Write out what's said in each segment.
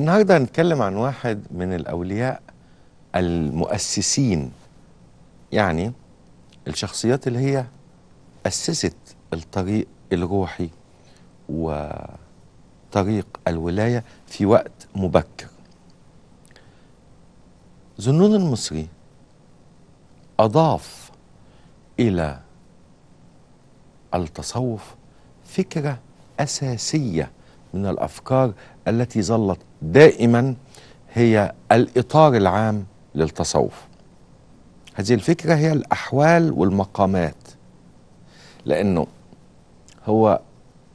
النهارده هنتكلم عن واحد من الاولياء المؤسسين يعني الشخصيات اللي هي اسست الطريق الروحي وطريق الولايه في وقت مبكر زنون المصري اضاف الى التصوف فكره اساسيه من الافكار التي ظلت دائما هي الإطار العام للتصوف هذه الفكرة هي الأحوال والمقامات لأنه هو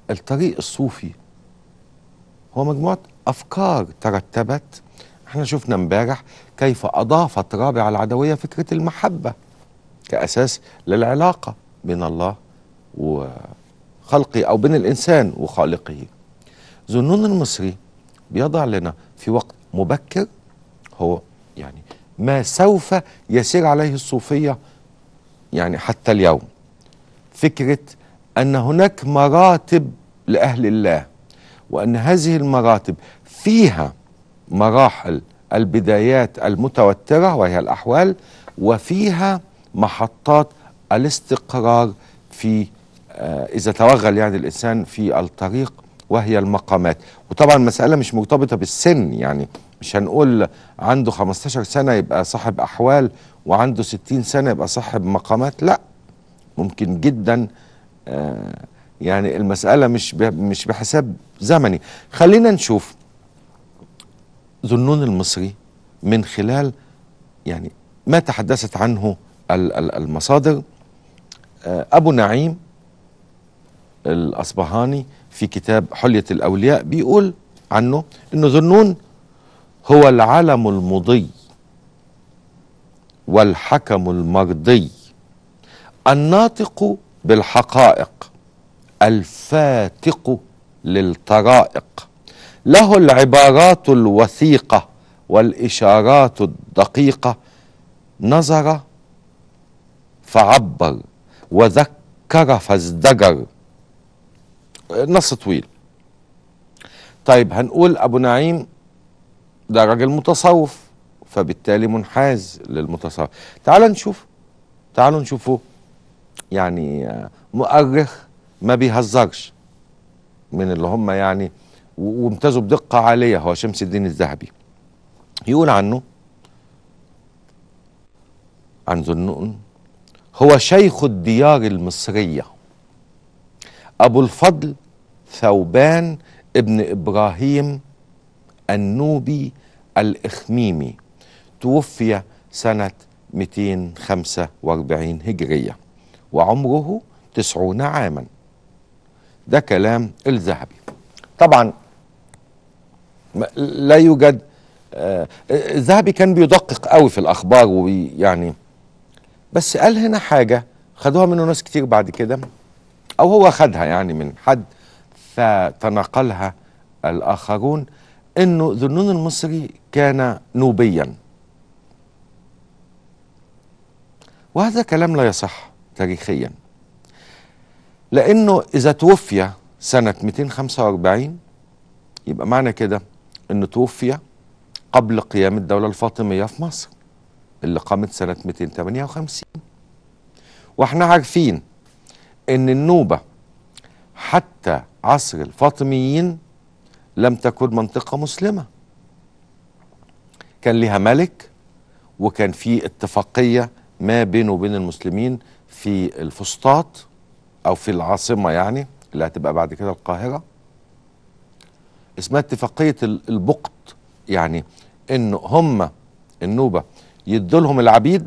الطريق الصوفي هو مجموعة أفكار ترتبت احنا شفنا امبارح كيف أضافت رابعة العدوية فكرة المحبة كأساس للعلاقة بين الله وخلقه أو بين الإنسان وخالقه ظنون المصري بيضع لنا في وقت مبكر هو يعني ما سوف يسير عليه الصوفية يعني حتى اليوم فكرة أن هناك مراتب لأهل الله وأن هذه المراتب فيها مراحل البدايات المتوترة وهي الأحوال وفيها محطات الاستقرار في آه، إذا توغل يعني الإنسان في الطريق وهي المقامات وطبعا المسألة مش مرتبطة بالسن يعني مش هنقول عنده 15 سنة يبقى صاحب أحوال وعنده 60 سنة يبقى صاحب مقامات لا ممكن جدا آه، يعني المسألة مش مش بحساب زمني خلينا نشوف ذنون المصري من خلال يعني ما تحدثت عنه المصادر آه، أبو نعيم الأصبهاني في كتاب حلية الأولياء بيقول عنه أنه ذنون هو العلم المضي والحكم المرضي الناطق بالحقائق الفاتق للطرائق له العبارات الوثيقة والإشارات الدقيقة نظر فعبر وذكر فازدجر نص طويل طيب هنقول أبو نعيم ده راجل متصوف فبالتالي منحاز للمتصوف تعال نشوف تعالوا نشوفه يعني آه، مؤرخ ما بيهزرش من اللي هم يعني وامتازوا بدقة عالية هو شمس الدين الذهبي يقول عنه عن ذو النون هو شيخ الديار المصريه أبو الفضل ثوبان ابن إبراهيم النوبي الإخميمي توفي سنة 245 هجرية وعمره تسعون عاما ده كلام الذهبي طبعا لا يوجد آه، الذهبي كان بيدقق قوي في الأخبار ويعني بس قال هنا حاجة خدوها منه ناس كتير بعد كده أو هو خدها يعني من حد فتناقلها الآخرون أنه ذنون المصري كان نوبيا وهذا كلام لا يصح تاريخيا لأنه إذا توفي سنة 245 يبقى معنى كده أنه توفي قبل قيام الدولة الفاطمية في مصر اللي قامت سنة 258 واحنا عارفين ان النوبه حتى عصر الفاطميين لم تكن منطقه مسلمه كان لها ملك وكان في اتفاقيه ما بينه وبين المسلمين في الفسطاط او في العاصمه يعني اللي هتبقى بعد كده القاهره اسمها اتفاقيه البقط يعني ان هم النوبه يدوا لهم العبيد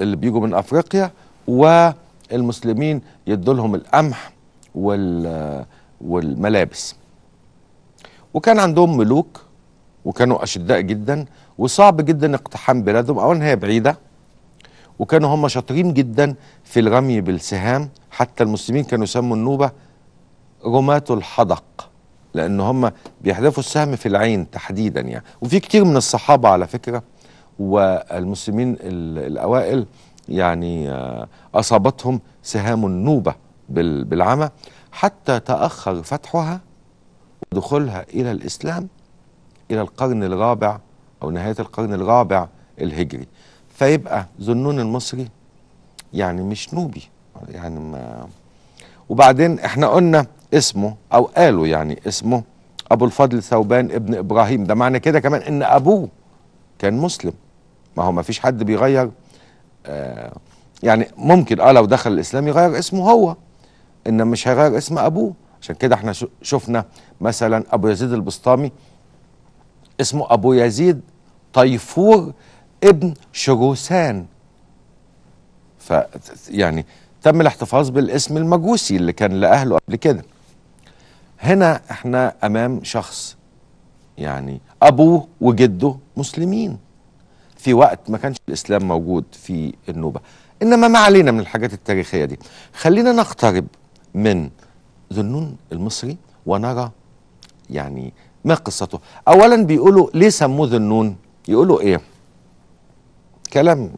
اللي بيجوا من افريقيا و المسلمين يدوا لهم القمح والملابس وكان عندهم ملوك وكانوا أشداء جدا وصعب جدا اقتحام بلادهم أولا هي بعيدة وكانوا هم شاطرين جدا في الرمي بالسهام حتى المسلمين كانوا يسموا النوبة رماة الحدق لأن هم بيحذفوا السهم في العين تحديدا يعني وفي كتير من الصحابة على فكرة والمسلمين الأوائل يعني آه، أصابتهم سهام النوبة بالعمى حتى تأخر فتحها ودخولها إلى الإسلام إلى القرن الرابع أو نهاية القرن الرابع الهجري فيبقى ذنون المصري يعني مش نوبي يعني ما وبعدين احنا قلنا اسمه أو قالوا يعني اسمه أبو الفضل ثوبان ابن إبراهيم ده معنى كده كمان إن أبوه كان مسلم ما هو ما فيش حد بيغير يعني ممكن اه لو دخل الاسلام يغير اسمه هو انما مش هيغير اسم ابوه عشان كده احنا شفنا مثلا ابو يزيد البسطامي اسمه ابو يزيد طيفور ابن شروسان ف يعني تم الاحتفاظ بالاسم المجوسي اللي كان لاهله قبل كده هنا احنا امام شخص يعني ابوه وجده مسلمين في وقت ما كانش الإسلام موجود في النوبة إنما ما علينا من الحاجات التاريخية دي خلينا نقترب من ذنون المصري ونرى يعني ما قصته أولا بيقولوا ليه سموه ذنون يقولوا إيه كلام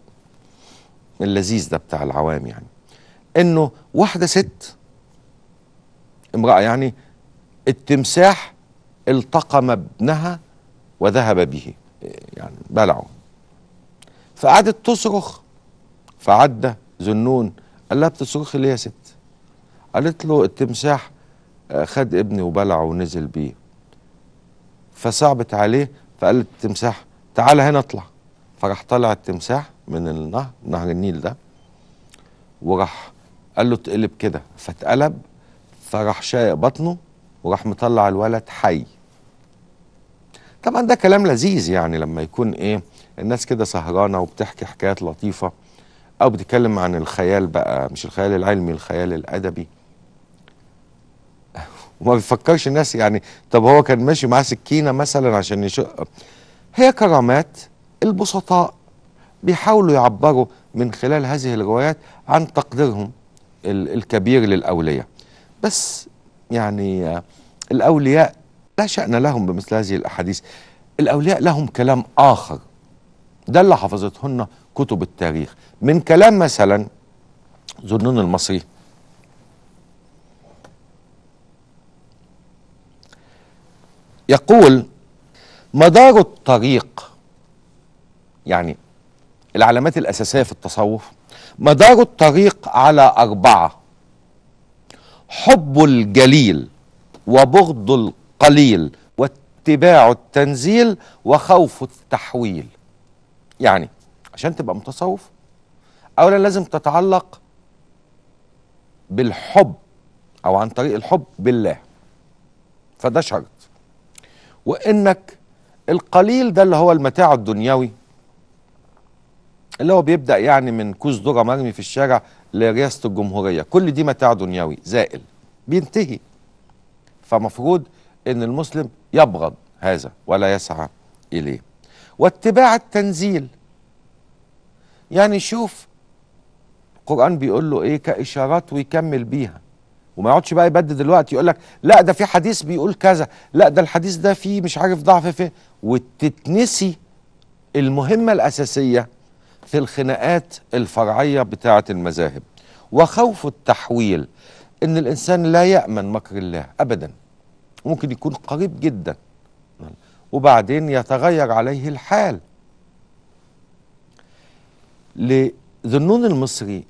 اللذيذ ده بتاع العوام يعني إنه واحدة ست امرأة يعني التمساح التقم ابنها وذهب به يعني بلعه فقعدت تصرخ فعدى زنون قال لها بتصرخي ليه يا ست قالت له التمساح آه، خد ابني وبلعه ونزل بيه فصعبت عليه فقال التمساح تعالى هنا اطلع فراح طلع التمساح من النهر نهر النيل ده وراح قال له اتقلب كده فاتقلب فراح شايق بطنه وراح مطلع الولد حي طبعا ده كلام لذيذ يعني لما يكون ايه الناس كده سهرانه وبتحكي حكايات لطيفه او بتتكلم عن الخيال بقى مش الخيال العلمي الخيال الادبي وما بيفكرش الناس يعني طب هو كان ماشي معاه سكينه مثلا عشان يشق هي كرامات البسطاء بيحاولوا يعبروا من خلال هذه الروايات عن تقديرهم الكبير للاولياء بس يعني آه، الاولياء لا شأن لهم بمثل هذه الأحاديث الأولياء لهم كلام آخر ده اللي حفظتهن كتب التاريخ من كلام مثلا ذنون المصري يقول مدار الطريق يعني العلامات الأساسية في التصوف مدار الطريق على أربعة حب الجليل وبغض القليل قليل واتباع التنزيل وخوف التحويل يعني عشان تبقى متصوف اولا لازم تتعلق بالحب او عن طريق الحب بالله فده شرط وانك القليل ده اللي هو المتاع الدنيوي اللي هو بيبدا يعني من كوز ذره مرمي في الشارع لرئاسه الجمهوريه كل دي متاع دنيوي زائل بينتهي فمفروض ان المسلم يبغض هذا ولا يسعى اليه واتباع التنزيل يعني شوف القران بيقول له ايه كاشارات ويكمل بيها وما يقعدش بقى يبدد دلوقتي يقول لك لا ده في حديث بيقول كذا لا ده الحديث ده فيه مش عارف ضعف فيه وتتنسي المهمه الاساسيه في الخناقات الفرعيه بتاعه المذاهب وخوف التحويل ان الانسان لا يامن مكر الله ابدا ممكن يكون قريب جدا وبعدين يتغير عليه الحال لذنون المصري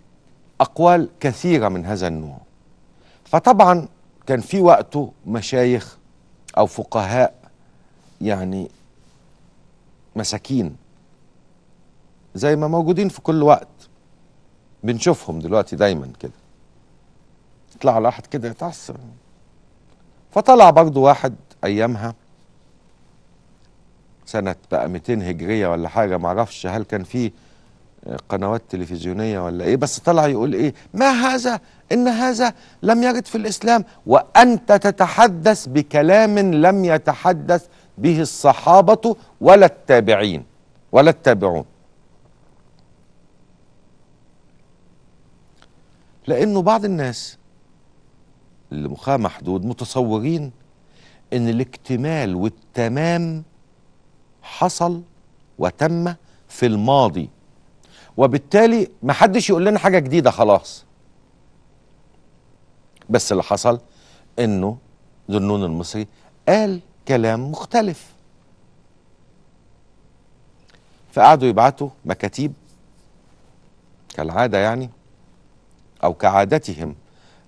أقوال كثيرة من هذا النوع فطبعا كان في وقته مشايخ أو فقهاء يعني مساكين زي ما موجودين في كل وقت بنشوفهم دلوقتي دايما كده يطلع واحد كده يتعصب فطلع برضو واحد ايامها سنة بقى 200 هجرية ولا حاجة معرفش هل كان في قنوات تلفزيونية ولا ايه بس طلع يقول ايه ما هذا ان هذا لم يرد في الاسلام وانت تتحدث بكلام لم يتحدث به الصحابة ولا التابعين ولا التابعون لانه بعض الناس لمخها محدود متصورين ان الاكتمال والتمام حصل وتم في الماضي وبالتالي محدش يقول لنا حاجه جديده خلاص بس اللي حصل انه ذنون المصري قال كلام مختلف فقعدوا يبعتوا مكاتيب كالعاده يعني او كعادتهم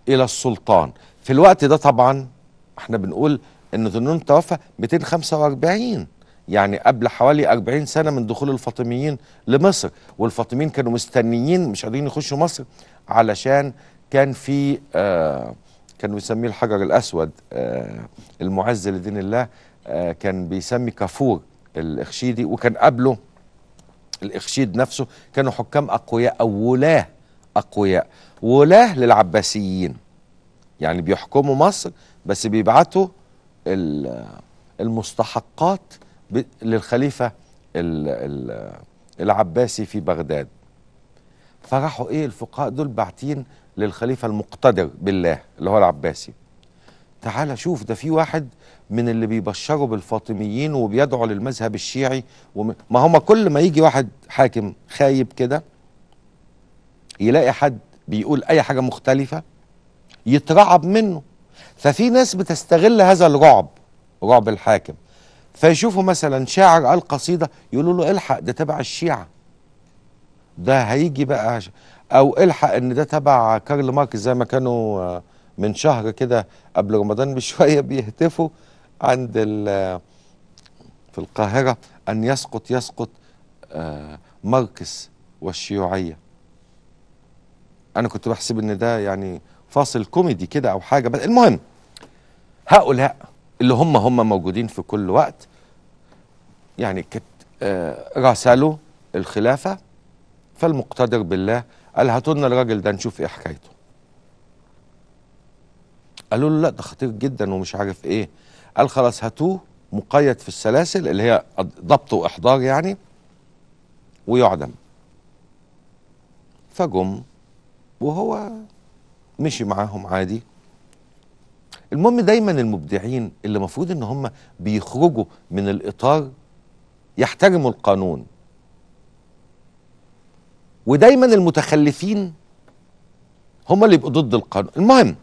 الى السلطان في الوقت ده طبعا احنا بنقول ان ذنون توفى 245 يعني قبل حوالي 40 سنة من دخول الفاطميين لمصر والفاطميين كانوا مستنيين مش قادرين يخشوا مصر علشان كان في آه كانوا بيسميه الحجر الأسود آه المعز لدين الله آه كان بيسمي كافور الإخشيدي وكان قبله الإخشيد نفسه كانوا حكام أقوياء أو ولاه أقوياء ولاه للعباسيين يعني بيحكموا مصر بس بيبعتوا المستحقات للخليفة العباسي في بغداد فراحوا ايه الفقهاء دول باعتين للخليفة المقتدر بالله اللي هو العباسي تعالى شوف ده في واحد من اللي بيبشروا بالفاطميين وبيدعوا للمذهب الشيعي ما هما كل ما يجي واحد حاكم خايب كده يلاقي حد بيقول اي حاجة مختلفة يترعب منه ففي ناس بتستغل هذا الرعب رعب الحاكم فيشوفوا مثلا شاعر قال قصيده يقولوا له الحق ده تبع الشيعه ده هيجي بقى او الحق ان ده تبع كارل ماركس زي ما كانوا آه، من شهر كده قبل رمضان بشويه بيهتفوا عند في القاهره ان يسقط يسقط آه، ماركس والشيوعيه انا كنت بحسب ان ده يعني فاصل كوميدي كده او حاجه بس المهم هؤلاء اللي هم هم موجودين في كل وقت يعني كت راسلوا آه، الخلافه فالمقتدر بالله قال هاتوا لنا الراجل ده نشوف ايه حكايته قالوا له لا ده خطير جدا ومش عارف ايه قال خلاص هاتوه مقيد في السلاسل اللي هي ضبط واحضار يعني ويعدم فجم وهو مشي معاهم عادي المهم دايما المبدعين اللي المفروض ان هم بيخرجوا من الاطار يحترموا القانون ودايما المتخلفين هم اللي يبقوا ضد القانون المهم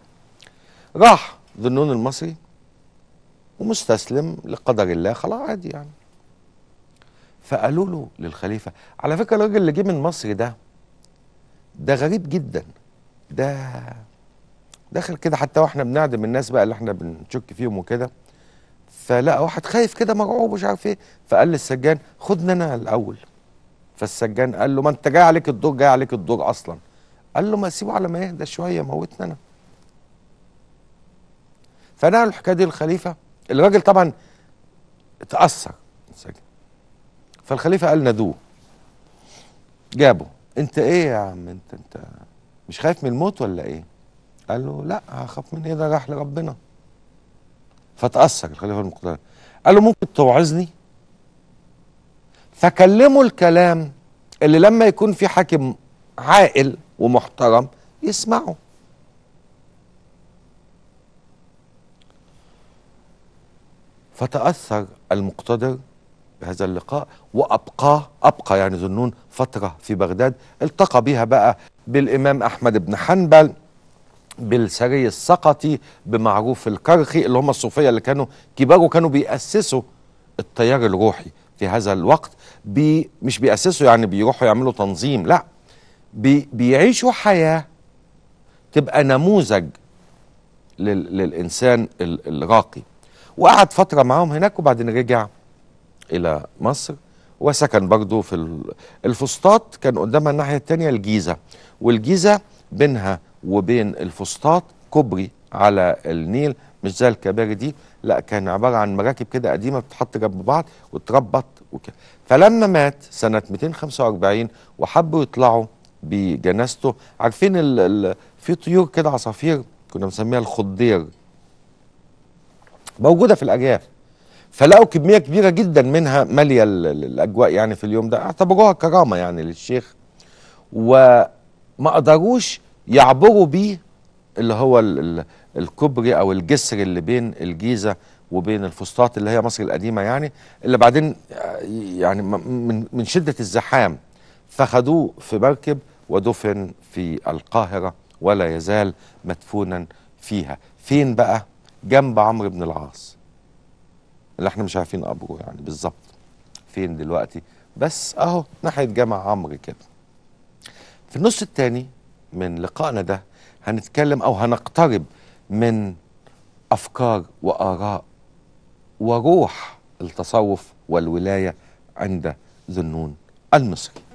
راح ذنون المصري ومستسلم لقدر الله خلاص عادي يعني فقالوا له للخليفة على فكرة الراجل اللي جه من مصر ده ده غريب جدا ده داخل كده حتى واحنا بنعدم الناس بقى اللي احنا بنشك فيهم وكده فلقى واحد خايف كده مرعوب مش عارف ايه فقال للسجان خدني انا الاول فالسجان قال له ما انت جاي عليك الدور جاي عليك الدور اصلا قال له ما سيبه على ما يهدى شويه موتنا انا فنقل الحكايه دي للخليفه الراجل طبعا اتاثر السجان فالخليفه قال نادوه جابه انت ايه يا عم انت انت مش خايف من الموت ولا ايه قال له لا هخاف من ايه ده راح لربنا فتأثر الخليفة المقتدر قال له ممكن توعظني فكلمه الكلام اللي لما يكون في حاكم عاقل ومحترم يسمعه فتأثر المقتدر بهذا اللقاء وأبقاه أبقى يعني ذنون فترة في بغداد التقى بها بقى بالإمام أحمد بن حنبل بالسري السقطي بمعروف الكرخي اللي هم الصوفيه اللي كانوا كبار كانوا بيأسسوا التيار الروحي في هذا الوقت بي مش بيأسسوا يعني بيروحوا يعملوا تنظيم لا بي بيعيشوا حياه تبقى نموذج لل للانسان الراقي وقعد فتره معاهم هناك وبعدين رجع الى مصر وسكن برضه في الفسطاط كان قدامها الناحيه الثانيه الجيزه والجيزه بينها وبين الفسطاط كوبري على النيل مش زي الكباري دي لا كان عباره عن مراكب كده قديمه بتتحط جنب بعض وتربط وكده فلما مات سنه 245 وحبوا يطلعوا بجنازته عارفين ال ال في طيور كده عصافير كنا بنسميها الخضير موجوده في الارياف فلقوا كميه كبيره جدا منها ماليه الاجواء يعني في اليوم ده اعتبروها كرامه يعني للشيخ وما قدروش يعبروا بيه اللي هو الكوبري او الجسر اللي بين الجيزه وبين الفسطاط اللي هي مصر القديمه يعني اللي بعدين آه، يعني من من شده الزحام فخدوه في مركب ودفن في القاهره ولا يزال مدفونا فيها فين بقى جنب عمرو بن العاص اللي احنا مش عارفين قبره يعني بالظبط فين دلوقتي بس اهو ناحيه جامع عمرو كده في النص الثاني من لقائنا ده هنتكلم او هنقترب من افكار واراء وروح التصوف والولايه عند ذنون المصري